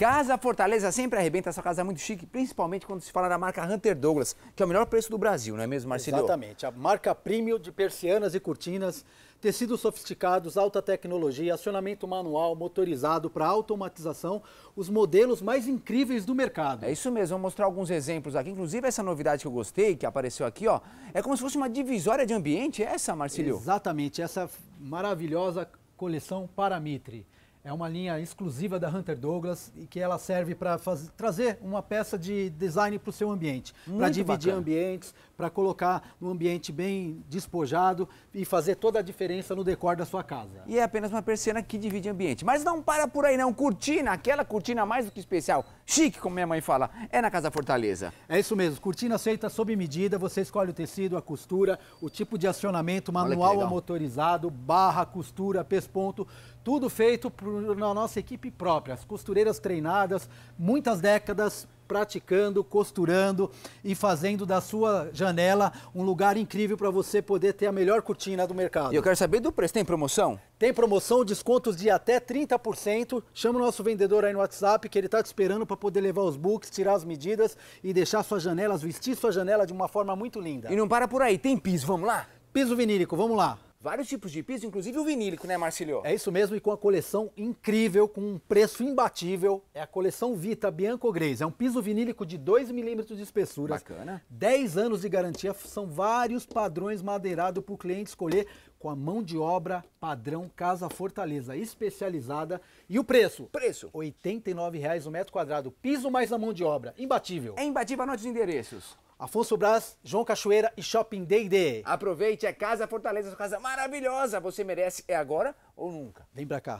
Casa Fortaleza sempre arrebenta, essa casa é muito chique, principalmente quando se fala da marca Hunter Douglas, que é o melhor preço do Brasil, não é mesmo, Marcelo? Exatamente, a marca premium de persianas e cortinas, tecidos sofisticados, alta tecnologia, acionamento manual, motorizado para automatização, os modelos mais incríveis do mercado. É isso mesmo, vou mostrar alguns exemplos aqui, inclusive essa novidade que eu gostei, que apareceu aqui, ó, é como se fosse uma divisória de ambiente, é essa, Marcílio? Exatamente, essa maravilhosa coleção Paramitre. É uma linha exclusiva da Hunter Douglas e que ela serve para trazer uma peça de design para o seu ambiente, para dividir bacana. ambientes, para colocar um ambiente bem despojado e fazer toda a diferença no decor da sua casa. E é apenas uma persiana que divide ambiente. Mas não para por aí não, cortina, aquela cortina mais do que especial, chique como minha mãe fala, é na Casa Fortaleza. É isso mesmo, cortina feita sob medida, você escolhe o tecido, a costura, o tipo de acionamento manual ou motorizado, barra, costura, pesponto, tudo feito por na nossa equipe própria. As costureiras treinadas, muitas décadas praticando, costurando e fazendo da sua janela um lugar incrível para você poder ter a melhor cortina do mercado. E eu quero saber do preço, tem promoção? Tem promoção, descontos de até 30%. Chama o nosso vendedor aí no WhatsApp que ele está te esperando para poder levar os books, tirar as medidas e deixar suas janelas, vestir sua janela de uma forma muito linda. E não para por aí, tem piso, vamos lá? Piso vinílico, vamos lá. Vários tipos de piso, inclusive o vinílico, né, Marcílio? É isso mesmo, e com a coleção incrível, com um preço imbatível. É a coleção Vita Bianco Grays. É um piso vinílico de 2 milímetros de espessura. Bacana. 10 anos de garantia. São vários padrões madeirados para o cliente escolher com a mão de obra padrão Casa Fortaleza, especializada. E o preço? Preço. R$ 89,00 o metro quadrado. Piso mais a mão de obra. Imbatível. É imbatível, anote os endereços. Afonso Braz, João Cachoeira e Shopping Day Day. Aproveite, é Casa Fortaleza, sua casa maravilhosa. Você merece, é agora ou nunca. Vem pra cá.